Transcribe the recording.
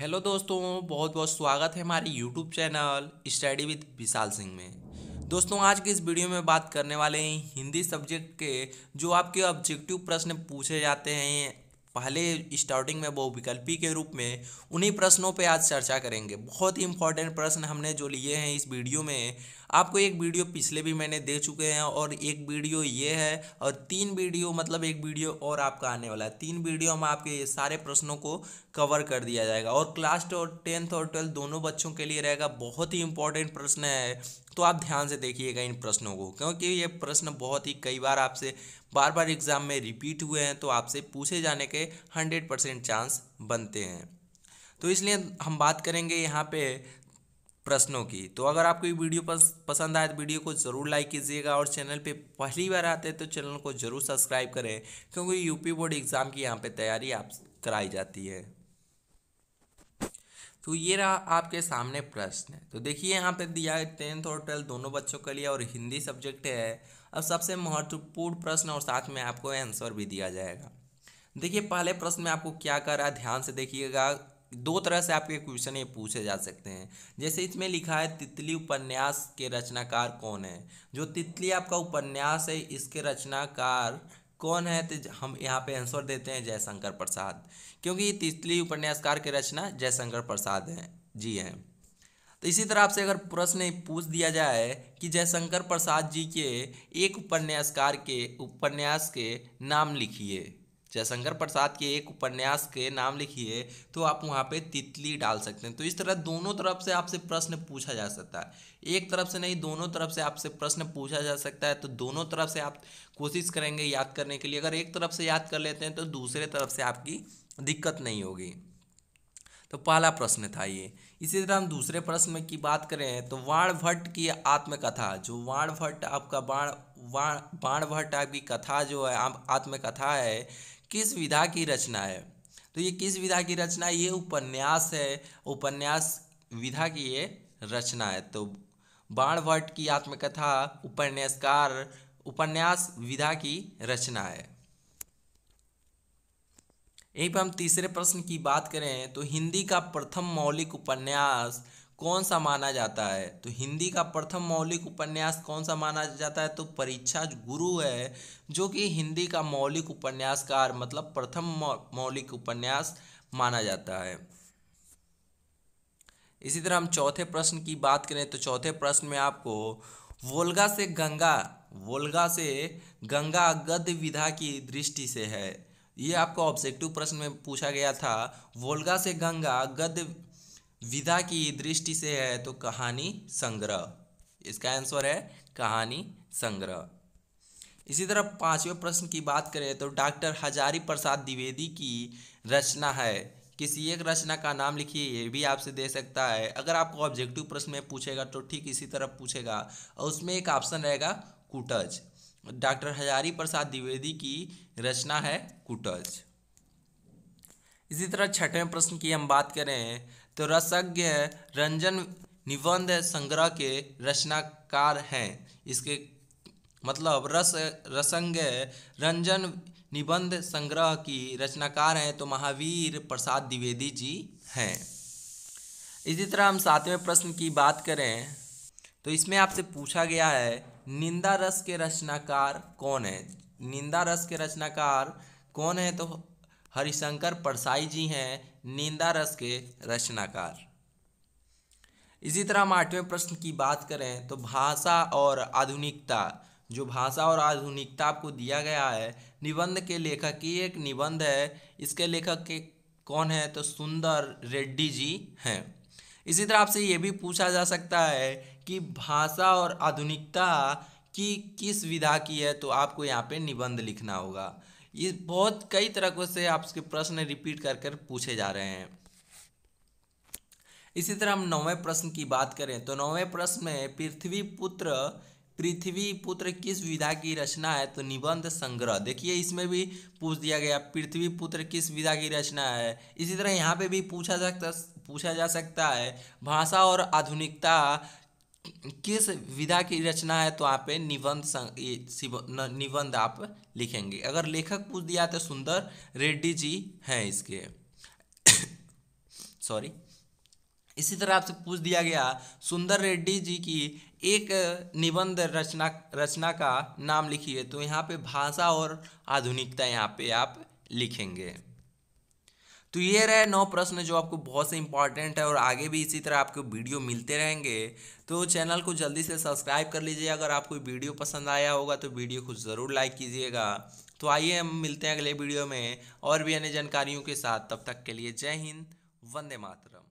hello दोस्तों बहुत बहुत स्वागत है हमारे YouTube channel study with Vishal Singh में दोस्तों आज के इस वीडियो में बात करने वाले हैं हिंदी सब्जेक्ट के जो आपके ऑब्जेक्टिव प्रश्न पूछे जाते हैं पहले स्टार्टिंग में बहुविकल्पी के रूप में उन्हीं प्रश्नों पे आज चर्चा करेंगे बहुत ही इंपॉर्टेंट प्रश्न हमने जो लिए हैं इस वीडियो में आपको एक वीडियो पिछले भी मैंने दे चुके हैं और एक वीडियो ये है और तीन वीडियो मतलब एक वीडियो और आपका आने वाला है तीन वीडियो में आपके सारे प्रश्नों को कवर कर दिया जाएगा और क्लास और टेंथ और ट्वेल्थ दोनों बच्चों के लिए रहेगा बहुत ही इंपॉर्टेंट प्रश्न है तो आप ध्यान से देखिएगा इन प्रश्नों को क्योंकि ये प्रश्न बहुत ही कई बार आपसे बार बार एग्ज़ाम में रिपीट हुए हैं तो आपसे पूछे जाने के हंड्रेड परसेंट चांस बनते हैं तो इसलिए हम बात करेंगे यहाँ पे प्रश्नों की तो अगर आपको ये वीडियो पसंद आए तो वीडियो को ज़रूर लाइक कीजिएगा और चैनल पे पहली बार आते हैं तो चैनल को ज़रूर सब्सक्राइब करें क्योंकि यूपी बोर्ड एग्ज़ाम की यहाँ पे तैयारी आप कराई जाती है तो ये रहा आपके सामने प्रश्न तो देखिए यहाँ पे दिया है टेंथ और ट्वेल्थ दोनों बच्चों के लिए और हिंदी सब्जेक्ट है अब सबसे महत्वपूर्ण प्रश्न और साथ में आपको आंसर भी दिया जाएगा देखिए पहले प्रश्न में आपको क्या कर रहा है ध्यान से देखिएगा दो तरह से आपके क्वेश्चन ये पूछे जा सकते हैं जैसे इसमें लिखा है तितली उपन्यास के रचनाकार कौन है जो तितली आपका उपन्यास है इसके रचनाकार कौन है तो हम यहाँ पे आंसर देते हैं जयशंकर प्रसाद क्योंकि ये तितली उपन्यासकार के रचना जयशंकर प्रसाद हैं जी हैं तो इसी तरह आपसे अगर प्रश्न पूछ दिया जाए कि जयशंकर प्रसाद जी के एक उपन्यासकार के उपन्यास के नाम लिखिए जयशंकर प्रसाद के एक उपन्यास के नाम लिखिए तो आप वहाँ पे तितली डाल सकते हैं तो इस तरह दोनों तरफ से आपसे प्रश्न पूछा जा सकता है एक तरफ से नहीं दोनों तरफ से आपसे प्रश्न पूछा जा सकता है तो दोनों तरफ से आप कोशिश करेंगे याद करने के लिए अगर एक तरफ से याद कर लेते हैं तो दूसरे तरफ से आपकी दिक्कत नहीं होगी तो पहला प्रश्न था ये इसी तरह हम दूसरे प्रश्न की बात करें तो वाण भट्ट की आत्मकथा जो वाण भट्ट आपका बाण वाण भट्ट आपकी कथा जो है आत्मकथा है किस विधा की रचना है तो ये किस विधा की रचना ये उपन्यास है उपन्यास विधा की ये रचना है तो बाणभट्ट की आत्मकथा उपन्यासकार उपन्यास विधा की रचना है यहीं पर हम तीसरे प्रश्न की बात करें तो हिंदी का प्रथम मौलिक उपन्यास कौन सा माना जाता है तो हिंदी का प्रथम मौलिक उपन्यास कौन सा माना जाता है तो परीक्षा गुरु है जो कि हिंदी का मौलिक उपन्यासकार मतलब प्रथम मौलिक उपन्यास माना जाता है इसी तरह हम चौथे प्रश्न की बात करें तो चौथे प्रश्न में आपको वोल्गा से गंगा वोल्गा से गंगा गद्य विधा की दृष्टि से है ये आपको ऑब्जेक्टिव प्रश्न में पूछा गया था वोल्गा से गंगा गद्य विधा की दृष्टि से है तो कहानी संग्रह इसका आंसर है कहानी संग्रह इसी तरह पांचवें प्रश्न की बात करें तो डॉक्टर हजारी प्रसाद द्विवेदी की रचना है किसी एक रचना का नाम लिखिए ये भी आपसे दे सकता है अगर आपको ऑब्जेक्टिव प्रश्न में पूछेगा तो ठीक इसी तरह पूछेगा और उसमें एक ऑप्शन रहेगा कुटज डॉक्टर हजारी प्रसाद द्विवेदी की रचना है कुटज इसी तरह छठवें प्रश्न की हम बात करें तो रसज्ञ है रंजन निबंध संग्रह के रचनाकार हैं इसके मतलब रस रसंग रंजन निबंध संग्रह की रचनाकार हैं तो महावीर प्रसाद द्विवेदी जी हैं इसी तरह हम सातवें प्रश्न की बात करें तो इसमें आपसे पूछा गया है निंदा रस के रचनाकार कौन है निंदा रस के रचनाकार कौन है तो हरिशंकर परसाई जी हैं नींदा रस के रचनाकार इसी तरह हम आठवें प्रश्न की बात करें तो भाषा और आधुनिकता जो भाषा और आधुनिकता आपको दिया गया है निबंध के लेखक की एक निबंध है इसके लेखक के कौन है तो सुंदर रेड्डी जी हैं इसी तरह आपसे ये भी पूछा जा सकता है कि भाषा और आधुनिकता की किस विधा की है तो आपको यहाँ पे निबंध लिखना होगा ये बहुत कई तरह से आपके प्रश्न रिपीट कर कर पूछे जा रहे हैं इसी तरह हम नौवें प्रश्न की बात करें तो नौवें प्रश्न में पृथ्वी पुत्र पृथ्वी पुत्र किस विधा की रचना है तो निबंध संग्रह देखिए इसमें भी पूछ दिया गया पृथ्वी पुत्र किस विधा की रचना है इसी तरह यहाँ पे भी पूछा जा सकता पूछा जा सकता है भाषा और आधुनिकता किस विधा की रचना है तो आप निबंध निबंध आप लिखेंगे अगर लेखक पूछ दिया तो सुंदर रेड्डी जी हैं इसके सॉरी इसी तरह आपसे पूछ दिया गया सुंदर रेड्डी जी की एक निबंध रचना रचना का नाम लिखिए तो यहाँ पे भाषा और आधुनिकता यहाँ पे आप लिखेंगे तो ये रहे नौ प्रश्न जो आपको बहुत से इंपॉर्टेंट है और आगे भी इसी तरह आपको वीडियो मिलते रहेंगे तो चैनल को जल्दी से सब्सक्राइब कर लीजिए अगर आपको वीडियो पसंद आया होगा तो वीडियो को ज़रूर लाइक कीजिएगा तो आइए हम मिलते हैं अगले वीडियो में और भी अन्य जानकारियों के साथ तब तक के लिए जय हिंद वंदे मातरम